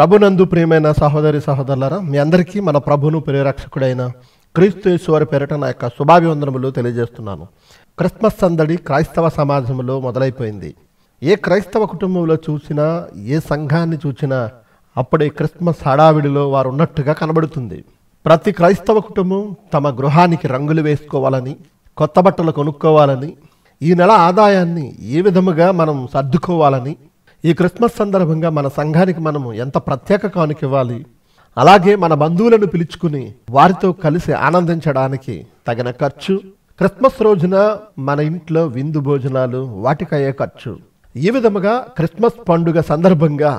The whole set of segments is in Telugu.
ప్రభునందు ప్రియమైన సహోదరి సహోదరులారా మీ అందరికీ మన ప్రభును ప్రియరక్షకుడైన క్రీస్తు యేసువారి పేరిట నా యొక్క శుభాభివందనములు తెలియజేస్తున్నాను క్రిస్మస్ సందడి క్రైస్తవ సమాజంలో మొదలైపోయింది ఏ క్రైస్తవ కుటుంబంలో చూసినా ఏ సంఘాన్ని చూసినా అప్పుడే క్రిస్మస్ హడావిడిలో వారు ఉన్నట్టుగా కనబడుతుంది ప్రతి క్రైస్తవ కుటుంబం తమ గృహానికి రంగులు వేసుకోవాలని కొత్త బట్టలు కొనుక్కోవాలని ఈ నెల ఆదాయాన్ని ఏ విధముగా మనం సర్దుకోవాలని ఈ క్రిస్మస్ సందర్భంగా మన సంఘానికి మనము ఎంత ప్రత్యేక కానుక ఇవ్వాలి అలాగే మన బంధువులను పిలుచుకుని వారితో కలిసి ఆనందించడానికి తగిన ఖర్చు క్రిస్మస్ రోజున మన ఇంట్లో విందు భోజనాలు వాటికయ్యే ఖర్చు ఈ విధముగా క్రిస్మస్ పండుగ సందర్భంగా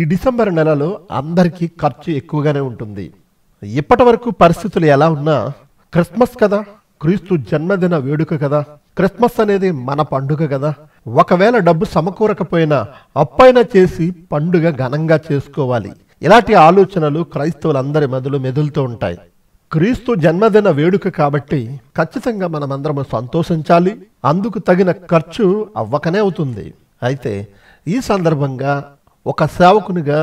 ఈ డిసెంబర్ నెలలో అందరికీ ఖర్చు ఎక్కువగానే ఉంటుంది ఇప్పటి వరకు పరిస్థితులు ఎలా ఉన్నా క్రిస్మస్ కదా క్రీస్తు జన్మదిన వేడుక కదా క్రిస్మస్ అనేది మన పండుగ కదా ఒకవేళ డబ్బు సమకూరకపోయినా అప్పైనా చేసి పండుగ ఘనంగా చేసుకోవాలి ఇలాంటి ఆలోచనలు క్రైస్తవులందరి మధులు మెదులుతూ ఉంటాయి క్రీస్తు జన్మదిన వేడుక కాబట్టి ఖచ్చితంగా మనమందరము సంతోషించాలి అందుకు తగిన ఖర్చు అవ్వకనే అవుతుంది అయితే ఈ సందర్భంగా ఒక సేవకునిగా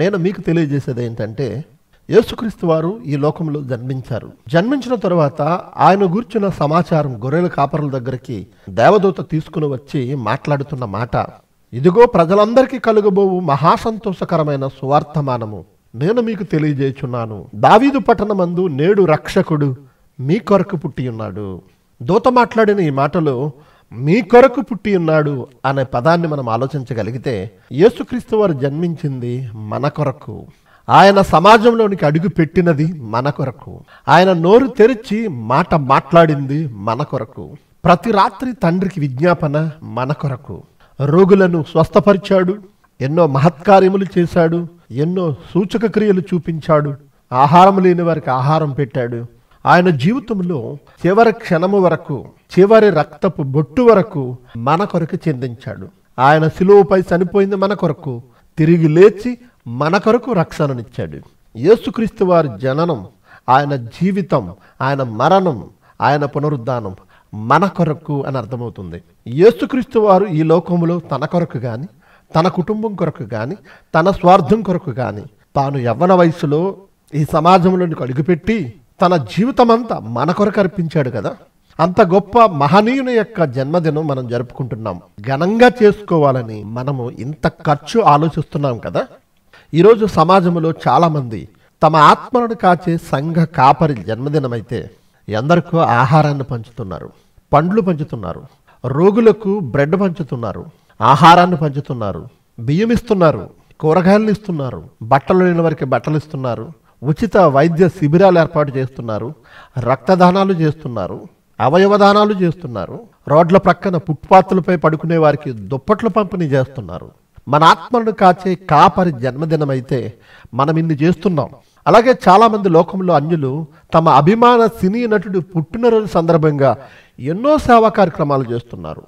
నేను మీకు తెలియజేసేది ఏంటంటే యేసుక్రీస్తు వారు ఈ లోకంలో జన్మించారు జన్మించిన తరువాత ఆయన గూర్చిన సమాచారం గొర్రెల కాపరుల దగ్గరికి దేవదూత తీసుకుని వచ్చి మాట్లాడుతున్న మాట ఇదిగో ప్రజలందరికీ కలుగబోవు మహాసంతోషకరమైన సువార్థమానము నేను మీకు తెలియజేయుచున్నాను దావీదు పట్టణమందు నేడు రక్షకుడు మీ కొరకు పుట్టి ఉన్నాడు దూత మాట్లాడిన ఈ మాటలో మీ కొరకు పుట్టి ఉన్నాడు అనే పదాన్ని మనం ఆలోచించగలిగితే యేసుక్రీస్తు వారు జన్మించింది మన కొరకు ఆయన సమాజంలోనికి అడుగు పెట్టినది మన కొరకు ఆయన నోరు తెరిచి మాట మాట్లాడింది మన కొరకు ప్రతి రాత్రి తండ్రికి విజ్ఞాపన మన కొరకు రోగులను స్వస్థపరిచాడు ఎన్నో మహత్కార్యములు చేశాడు ఎన్నో సూచక క్రియలు చూపించాడు ఆహారం లేని వారికి ఆహారం పెట్టాడు ఆయన జీవితంలో చివరి క్షణము వరకు చివరి రక్తపు బొట్టు వరకు మన కొరకు చెందించాడు ఆయన సిలువుపై చనిపోయింది మన కొరకు తిరిగి లేచి మన కొరకు రక్షణనిచ్చాడు యేసుక్రీస్తు వారి జననం ఆయన జీవితం ఆయన మరణం ఆయన పునరుద్ధానం మన కొరకు అని అర్థమవుతుంది యేసుక్రీస్తు వారు ఈ లోకంలో తన కొరకు కానీ తన కుటుంబం కొరకు కానీ తన స్వార్థం కొరకు కానీ తాను యవ్వన వయసులో ఈ సమాజంలోని అడుగుపెట్టి తన జీవితం అంతా మన కొరకు అర్పించాడు కదా అంత గొప్ప మహనీయుని యొక్క జన్మదినం మనం జరుపుకుంటున్నాం ఘనంగా చేసుకోవాలని మనము ఇంత ఖర్చు ఆలోచిస్తున్నాం కదా ఈరోజు సమాజంలో చాలామంది తమ ఆత్మలను కాచే సంఘ కాపరి జన్మదినమైతే ఎందరికో ఆహారాన్ని పంచుతున్నారు పండ్లు పంచుతున్నారు రోగులకు బ్రెడ్ పంచుతున్నారు ఆహారాన్ని పంచుతున్నారు బియ్యం ఇస్తున్నారు కూరగాయలను ఇస్తున్నారు బట్టలు లేని వారికి బట్టలు ఇస్తున్నారు ఉచిత వైద్య శిబిరాలు ఏర్పాటు చేస్తున్నారు రక్తదానాలు చేస్తున్నారు అవయవదానాలు చేస్తున్నారు రోడ్ల ప్రక్కన ఫుట్పాత్లపై పడుకునే వారికి దుప్పట్లు పంపిణీ చేస్తున్నారు మన ఆత్మను కాచే కాపరి జన్మదినమైతే మనం ఇన్ని చేస్తున్నాం అలాగే చాలామంది లోకంలో అన్యులు తమ అభిమాన సినీ నటుడు పుట్టినరోజు సందర్భంగా ఎన్నో సేవా కార్యక్రమాలు చేస్తున్నారు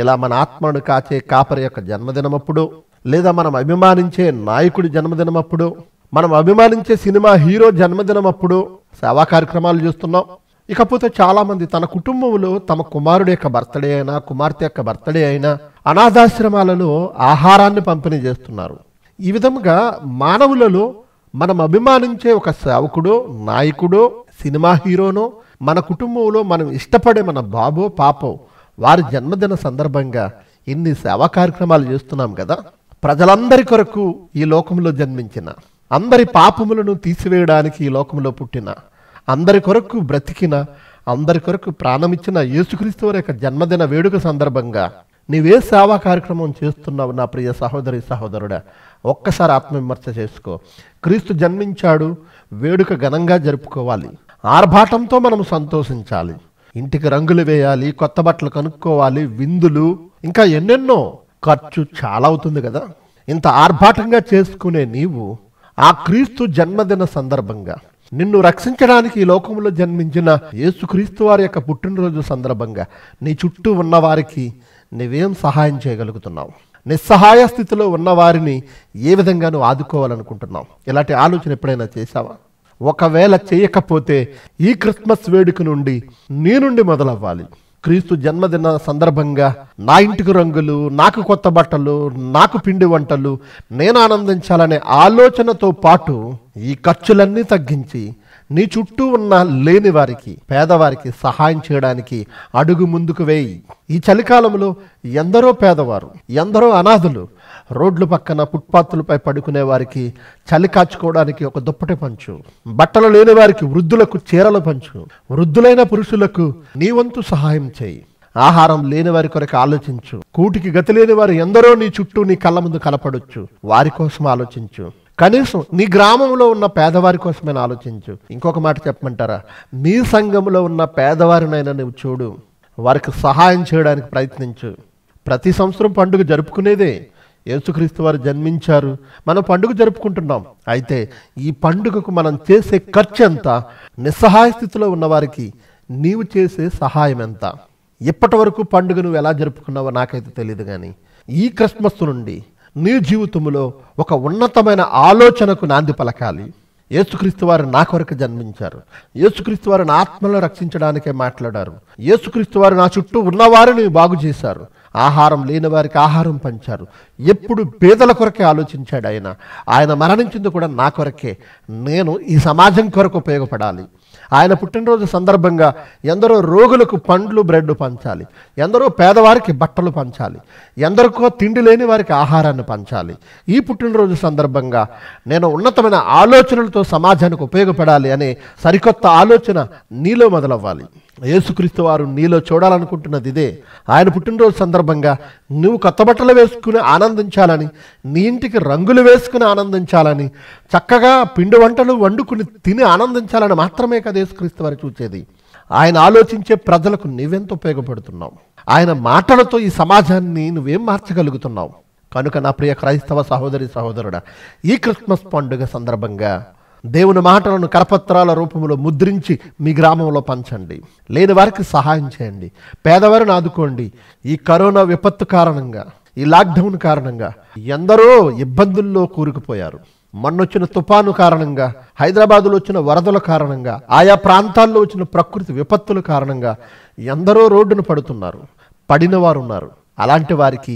ఇలా మన ఆత్మను కాచే కాపరి యొక్క జన్మదినమప్పుడు లేదా మనం అభిమానించే నాయకుడి జన్మదినమప్పుడు మనం అభిమానించే సినిమా హీరో జన్మదినమప్పుడు సేవా కార్యక్రమాలు చేస్తున్నాం ఇకపోతే చాలామంది తన కుటుంబంలో తమ కుమారుడు యొక్క బర్త్డే అయినా కుమార్తె యొక్క బర్త్డే అయినా అనాథాశ్రమాలలో ఆహారాన్ని పంపిణీ చేస్తున్నారు ఈ విధముగా మానవులలో మనం అభిమానించే ఒక సేవకుడో నాయకుడో సినిమా హీరోనో మన కుటుంబంలో మనం ఇష్టపడే మన బాబో పాపో వారి జన్మదిన సందర్భంగా ఇన్ని సేవా కార్యక్రమాలు చేస్తున్నాం కదా ప్రజలందరి కొరకు ఈ లోకంలో జన్మించిన అందరి పాపములను తీసివేయడానికి ఈ లోకంలో పుట్టిన అందరి కొరకు బ్రతికిన అందరి కొరకు ప్రాణమిచ్చిన యేసుక్రీస్తు వారి యొక్క జన్మదిన వేడుక సందర్భంగా నీవే సేవా కార్యక్రమం చేస్తున్నావు నా ప్రియ సహోదరి సహోదరుడా ఒక్కసారి ఆత్మవిమర్శ చేసుకో క్రీస్తు జన్మించాడు వేడుక ఘనంగా జరుపుకోవాలి ఆర్భాటంతో మనం సంతోషించాలి ఇంటికి రంగులు వేయాలి కొత్త బట్టలు కనుక్కోవాలి విందులు ఇంకా ఎన్నెన్నో ఖర్చు చాలా అవుతుంది కదా ఇంత ఆర్భాటంగా చేసుకునే నీవు ఆ క్రీస్తు జన్మదిన సందర్భంగా నిన్ను రక్షించడానికి ఈ లోకంలో జన్మించిన యేసుక్రీస్తు వారి యొక్క పుట్టినరోజు సందర్భంగా నీ చుట్టూ ఉన్నవారికి నువ్వేం సహాయం చేయగలుగుతున్నావు నిస్సహాయ స్థితిలో ఉన్నవారిని ఏ విధంగా నువ్వు ఆదుకోవాలనుకుంటున్నావు ఇలాంటి ఆలోచన ఎప్పుడైనా చేశావా ఒకవేళ చేయకపోతే ఈ క్రిస్మస్ వేడుక నుండి నీ నుండి మొదలవ్వాలి క్రీస్తు జన్మదిన సందర్భంగా నా ఇంటికి రంగులు నాకు కొత్త బట్టలు నాకు పిండి వంటలు నేను ఆనందించాలనే ఆలోచనతో పాటు ఈ ఖర్చులన్నీ తగ్గించి నీ చుట్టూ ఉన్న లేని వారికి పేదవారికి సహాయం చేయడానికి అడుగు ముందుకు వేయి ఈ చలికాలంలో ఎందరో పేదవారు ఎందరో అనాథులు రోడ్ల పక్కన ఫుట్పాత్లపై పడుకునే వారికి చలి కాచుకోవడానికి ఒక దుప్పటి పంచు బట్టలు లేని వారికి వృద్ధులకు చీరల పంచు వృద్ధులైన పురుషులకు నీ వంతు సహాయం చేయి ఆహారం లేని వారి కొరకు ఆలోచించు కూటికి గతి లేని వారు ఎందరో నీ చుట్టూ నీ కళ్ళ ముందు కనపడొచ్చు వారి కోసం ఆలోచించు కనీసం నీ గ్రామంలో ఉన్న పేదవారి కోసమైనా ఆలోచించు ఇంకొక మాట చెప్పమంటారా నీ సంఘంలో ఉన్న పేదవారినైనా నువ్వు చూడు వారికి సహాయం చేయడానికి ప్రయత్నించు ప్రతి సంవత్సరం పండుగ జరుపుకునేదే యేసుక్రీస్తు వారు జన్మించారు మనం పండుగ జరుపుకుంటున్నాం అయితే ఈ పండుగకు మనం చేసే ఖర్చు ఎంత నిస్సహాయ స్థితిలో ఉన్నవారికి నీవు చేసే సహాయం ఎంత ఇప్పటి వరకు పండుగ నువ్వు ఎలా జరుపుకున్నావో నాకైతే తెలియదు కానీ ఈ క్రిస్మస్ నుండి నీ జీవితంలో ఒక ఉన్నతమైన ఆలోచనకు నాంది పలకాలి యేసుక్రీస్తు వారు నా కొరకు జన్మించారు యేసుక్రీస్తు వారు నా ఆత్మలను రక్షించడానికే మాట్లాడారు యేసుక్రీస్తు వారు నా చుట్టూ ఉన్నవారిని బాగు చేశారు ఆహారం లేని వారికి ఆహారం పంచారు ఎప్పుడు పేదల కొరకే ఆలోచించాడు ఆయన ఆయన మరణించింది కూడా నా కొరకే నేను ఈ సమాజం కొరకు ఉపయోగపడాలి ఆయన పుట్టినరోజు సందర్భంగా ఎందరో రోగులకు పండ్లు బ్రెడ్ పంచాలి ఎందరో పేదవారికి బట్టలు పంచాలి ఎందరికో తిండి లేని వారికి ఆహారాన్ని పంచాలి ఈ పుట్టినరోజు సందర్భంగా నేను ఉన్నతమైన ఆలోచనలతో సమాజానికి ఉపయోగపడాలి అనే సరికొత్త ఆలోచన నీలో మొదలవ్వాలి యేసుక్రీస్తు వారు నీలో చూడాలనుకుంటున్నది ఇదే ఆయన పుట్టినరోజు సందర్భంగా నువ్వు కొత్త బట్టలు వేసుకుని ఆనందించాలని నీ ఇంటికి రంగులు వేసుకుని ఆనందించాలని చక్కగా పిండి వంటలు వండుకుని తిని ఆనందించాలని మాత్రమే కదా యేసుక్రీస్తు వారు చూసేది ఆయన ఆలోచించే ప్రజలకు నువ్వెంత ఉపయోగపడుతున్నావు ఆయన మాటలతో ఈ సమాజాన్ని నువ్వేం మార్చగలుగుతున్నావు కనుక నా ప్రియ క్రైస్తవ సహోదరి సహోదరుడా ఈ క్రిస్మస్ పండుగ సందర్భంగా దేవుని మాటలను కరపత్రాల రూపంలో ముద్రించి మీ గ్రామంలో పంచండి లేని వారికి సహాయం చేయండి పేదవారిని ఆదుకోండి ఈ కరోనా విపత్తు కారణంగా ఈ లాక్డౌన్ కారణంగా ఎందరో ఇబ్బందుల్లో కూరుకుపోయారు మొన్నొచ్చిన తుఫాను కారణంగా హైదరాబాదులో వచ్చిన వరదల కారణంగా ఆయా ప్రాంతాల్లో వచ్చిన ప్రకృతి విపత్తుల కారణంగా ఎందరో రోడ్డును పడుతున్నారు పడిన వారు ఉన్నారు అలాంటి వారికి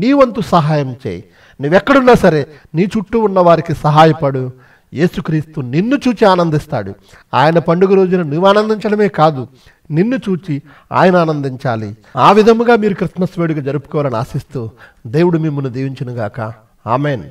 నీ వంతు సహాయం చేయి నువ్వెక్కడున్నా సరే నీ చుట్టూ ఉన్న వారికి సహాయపడు యేసుక్రీస్తు నిన్ను చూచి ఆనందిస్తాడు ఆయన పండుగ రోజున నువ్వు ఆనందించడమే కాదు నిన్ను చూచి ఆయన ఆనందించాలి ఆ విధముగా మీరు క్రిస్మస్ వేడుక జరుపుకోవాలని ఆశిస్తూ దేవుడు మిమ్మల్ని దీవించునుగాక ఆమెన్